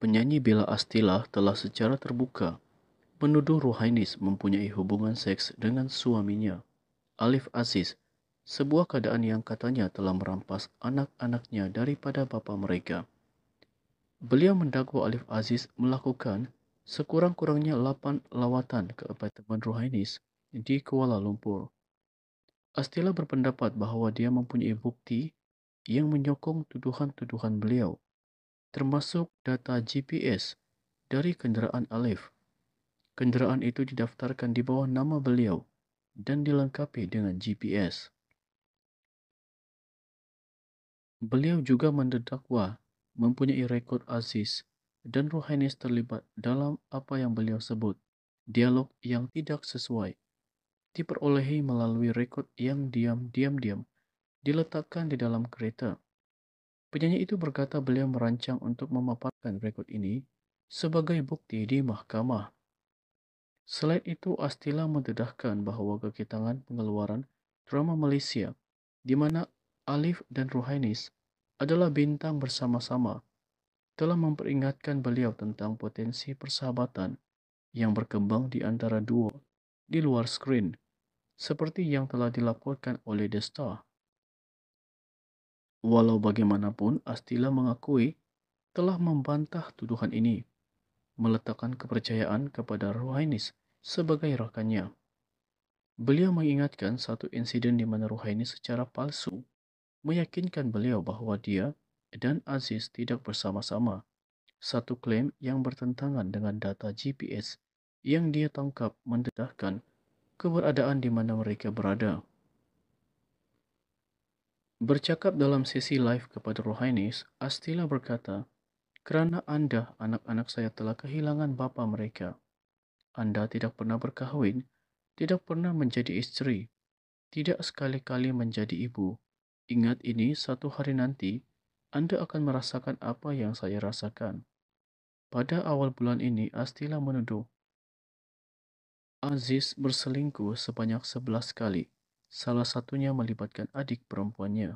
Penyanyi Bella Astila telah secara terbuka menuduh Ruhainis mempunyai hubungan seks dengan suaminya, Alif Aziz, sebuah keadaan yang katanya telah merampas anak-anaknya daripada bapa mereka. Beliau mendakwa Alif Aziz melakukan sekurang-kurangnya 8 lawatan ke apartemen Ruhainis di Kuala Lumpur. Astila berpendapat bahwa dia mempunyai bukti yang menyokong tuduhan-tuduhan beliau termasuk data GPS dari kendaraan Alif. Kendaraan itu didaftarkan di bawah nama beliau dan dilengkapi dengan GPS. Beliau juga mendedakwa mempunyai rekod Aziz dan Rohanis terlibat dalam apa yang beliau sebut dialog yang tidak sesuai diperolehi melalui rekod yang diam-diam-diam diletakkan di dalam kereta Penyanyi itu berkata beliau merancang untuk memaparkan rekod ini sebagai bukti di mahkamah. Selain itu, Astila mendedahkan bahwa kekitangan pengeluaran drama Malaysia, di mana Alif dan Ruhainis adalah bintang bersama-sama, telah memperingatkan beliau tentang potensi persahabatan yang berkembang di antara duo di luar skrin, seperti yang telah dilaporkan oleh The Star. Walau bagaimanapun, Astila mengakui telah membantah tuduhan ini, meletakkan kepercayaan kepada Ruhainis sebagai rakannya. Beliau mengingatkan satu insiden di mana Ruhainis secara palsu meyakinkan beliau bahwa dia dan Aziz tidak bersama-sama. Satu klaim yang bertentangan dengan data GPS yang dia tangkap mendedahkan keberadaan di mana mereka berada. Bercakap dalam sesi live kepada Rohainis, Astila berkata, Kerana anda, anak-anak saya telah kehilangan bapa mereka. Anda tidak pernah berkahwin, tidak pernah menjadi istri, tidak sekali-kali menjadi ibu. Ingat ini satu hari nanti, Anda akan merasakan apa yang saya rasakan. Pada awal bulan ini, Astila menuduh, Aziz berselingkuh sebanyak 11 kali. Salah satunya melibatkan adik perempuannya.